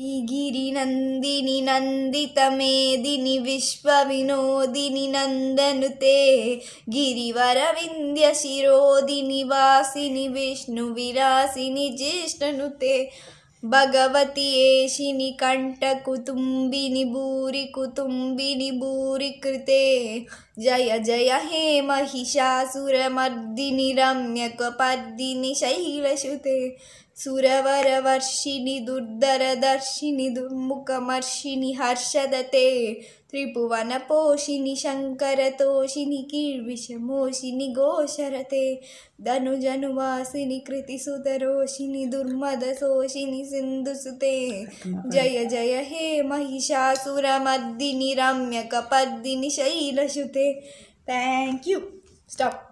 गिरिनन्दिनि नन्दितमेदिनि विश्वविनोदिनि नन्दनुते गिरिवरविन्द्य विष्णुविरासिनि वासिनि ज्येष्ठनुते भगवति एशिनि कण्टकुतुम्बिनि भूरि कुतुम्बिनि भूरि कृते जय जय हे महिषा सुरमर्दिनि रम्यकपर्दिनि शैलसुते सुरवरवर्षिणि दुर्धरदर्शिनि दुर्मुखमर्षिणि हर्षदते त्रिपुवन त्रिभुवनपोषिनि शङ्करतोषिनि कीर्विषमोषिनि गोशरते धनुजनुवासिनि कृतिसुतरोषिनि दुर्मदसोषिनि सिन्धुसुते जय जय हे महिषासुर मद्दिनी रम्यक पद्दिनी शैलसुते थैंक यू स्टॉप